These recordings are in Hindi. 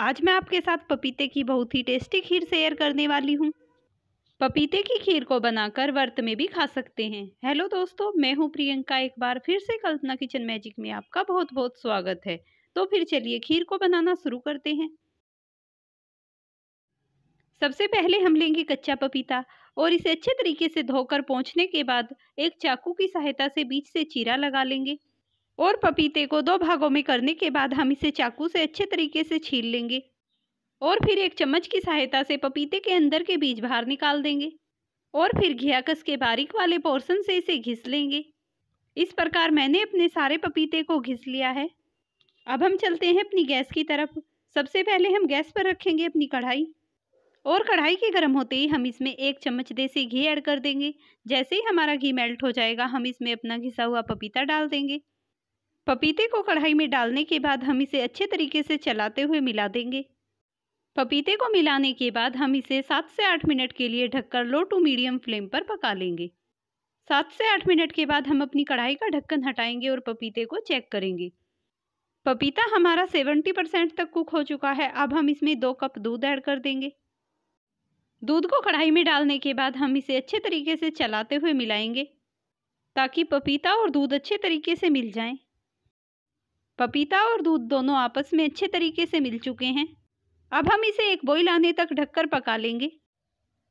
आज मैं आपके साथ पपीते की बहुत ही टेस्टी खीर शेयर करने वाली हूँ पपीते की खीर को बनाकर व्रत में भी खा सकते हैं हेलो दोस्तों मैं हूँ प्रियंका एक बार फिर से कल्पना किचन मैजिक में आपका बहुत बहुत स्वागत है तो फिर चलिए खीर को बनाना शुरू करते हैं सबसे पहले हम लेंगे कच्चा पपीता और इसे अच्छे तरीके से धोकर पहुँचने के बाद एक चाकू की सहायता से बीच से चीरा लगा लेंगे और पपीते को दो भागों में करने के बाद हम इसे चाकू से अच्छे तरीके से छील लेंगे और फिर एक चम्मच की सहायता से पपीते के अंदर के बीज बाहर निकाल देंगे और फिर घियाकस के बारीक वाले पोर्शन से इसे घिस लेंगे इस प्रकार मैंने अपने सारे पपीते को घिस लिया है अब हम चलते हैं अपनी गैस की तरफ सबसे पहले हम गैस पर रखेंगे अपनी कढ़ाई और कढ़ाई के गर्म होते ही हम इसमें एक चम्मच देसी घी ऐड कर देंगे जैसे ही हमारा घी मेल्ट हो जाएगा हम इसमें अपना घिसा हुआ पपीता डाल देंगे पपीते को कढ़ाई में डालने के बाद हम इसे अच्छे तरीके से चलाते हुए मिला देंगे पपीते को मिलाने के बाद हम इसे सात से आठ मिनट के लिए ढककर लो टू मीडियम फ्लेम पर पका लेंगे सात से आठ मिनट के बाद हम अपनी कढ़ाई का ढक्कन हटाएंगे और पपीते को चेक करेंगे पपीता हमारा सेवेंटी परसेंट तक कुक हो चुका है अब हम इसमें दो कप दूध ऐड कर देंगे दूध को कढ़ाई में डालने के बाद हम इसे अच्छे तरीके से चलाते हुए मिलाएंगे ताकि पपीता और दूध अच्छे तरीके से मिल जाएं। पपीता और दूध दोनों आपस में अच्छे तरीके से मिल चुके हैं अब हम इसे एक बॉईल आने तक ढककर पका लेंगे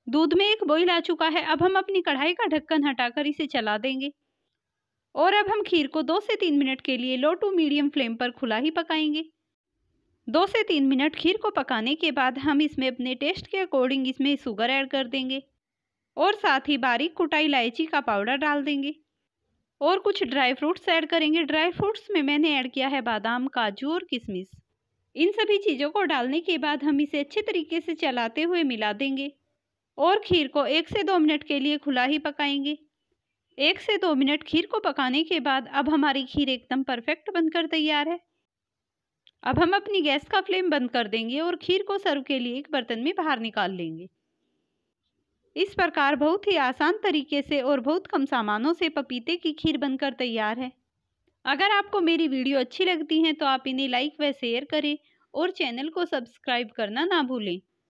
दूध में एक बॉइल आ चुका है अब हम अपनी कढ़ाई का ढक्कन हटाकर इसे चला देंगे और अब हम खीर को दो से तीन मिनट के लिए लो टू मीडियम फ्लेम पर खुला ही पकाएंगे दो से तीन मिनट खीर को पकाने के बाद हम इसमें अपने टेस्ट के अकॉर्डिंग इसमें शुगर ऐड कर देंगे और साथ ही बारीक कुटाई इलायची का पाउडर डाल देंगे और कुछ ड्राई फ्रूट्स ऐड करेंगे ड्राई फ्रूट्स में मैंने ऐड किया है बादाम काजू और किशमिश इन सभी चीज़ों को डालने के बाद हम इसे अच्छे तरीके से चलाते हुए मिला देंगे और खीर को एक से दो मिनट के लिए खुला ही पकाएंगे एक से दो मिनट खीर को पकाने के बाद अब हमारी खीर एकदम परफेक्ट बनकर तैयार है अब हम अपनी गैस का फ्लेम बंद कर देंगे और खीर को सर्व के लिए एक बर्तन में बाहर निकाल लेंगे इस प्रकार बहुत ही आसान तरीके से और बहुत कम सामानों से पपीते की खीर बनकर तैयार है अगर आपको मेरी वीडियो अच्छी लगती है तो आप इन्हें लाइक व शेयर करें और चैनल को सब्सक्राइब करना ना भूलें